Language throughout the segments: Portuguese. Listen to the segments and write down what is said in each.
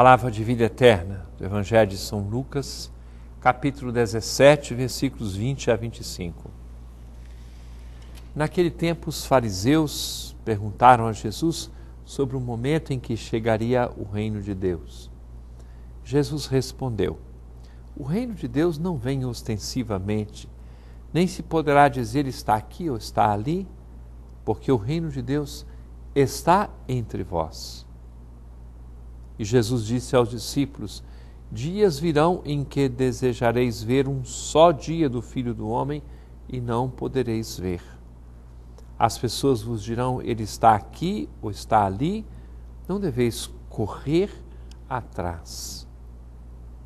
Palavra de vida eterna do Evangelho de São Lucas, capítulo 17, versículos 20 a 25. Naquele tempo, os fariseus perguntaram a Jesus sobre o momento em que chegaria o reino de Deus. Jesus respondeu: O reino de Deus não vem ostensivamente, nem se poderá dizer está aqui ou está ali, porque o reino de Deus está entre vós. E Jesus disse aos discípulos: Dias virão em que desejareis ver um só dia do Filho do Homem e não podereis ver. As pessoas vos dirão: Ele está aqui ou está ali. Não deveis correr atrás,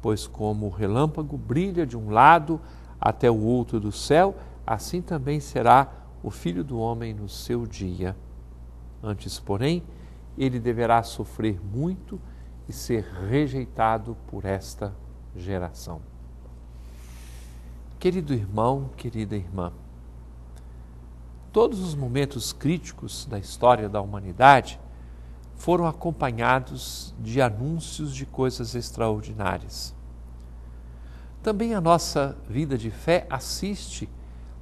pois como o relâmpago brilha de um lado até o outro do céu, assim também será o Filho do Homem no seu dia. Antes, porém, ele deverá sofrer muito e ser rejeitado por esta geração. Querido irmão, querida irmã, todos os momentos críticos da história da humanidade foram acompanhados de anúncios de coisas extraordinárias. Também a nossa vida de fé assiste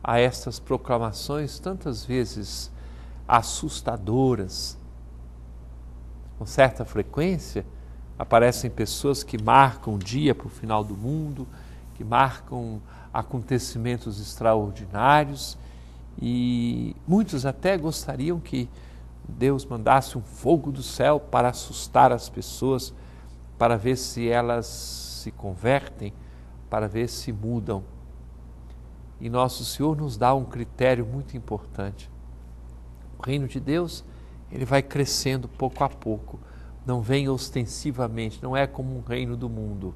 a estas proclamações tantas vezes assustadoras. Com certa frequência, aparecem pessoas que marcam o dia para o final do mundo, que marcam acontecimentos extraordinários e muitos até gostariam que Deus mandasse um fogo do céu para assustar as pessoas, para ver se elas se convertem, para ver se mudam. E nosso Senhor nos dá um critério muito importante. O reino de Deus, ele vai crescendo pouco a pouco não vem ostensivamente, não é como um reino do mundo.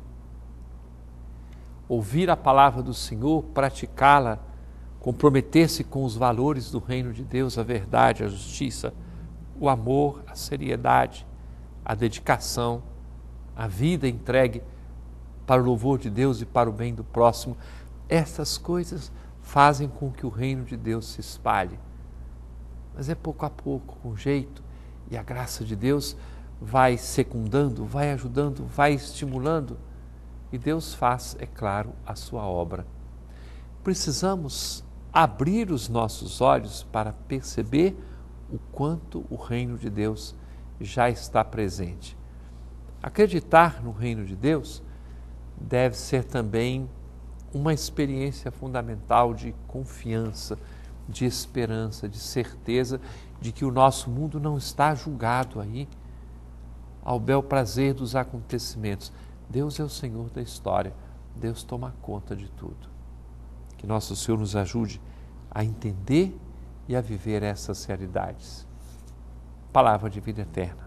Ouvir a palavra do Senhor, praticá-la, comprometer-se com os valores do reino de Deus, a verdade, a justiça, o amor, a seriedade, a dedicação, a vida entregue para o louvor de Deus e para o bem do próximo. Estas coisas fazem com que o reino de Deus se espalhe. Mas é pouco a pouco, com jeito, e a graça de Deus vai secundando, vai ajudando, vai estimulando e Deus faz, é claro, a sua obra. Precisamos abrir os nossos olhos para perceber o quanto o reino de Deus já está presente. Acreditar no reino de Deus deve ser também uma experiência fundamental de confiança, de esperança, de certeza de que o nosso mundo não está julgado aí ao bel prazer dos acontecimentos. Deus é o Senhor da história. Deus toma conta de tudo. Que nosso Senhor nos ajude a entender e a viver essas realidades. Palavra de vida eterna.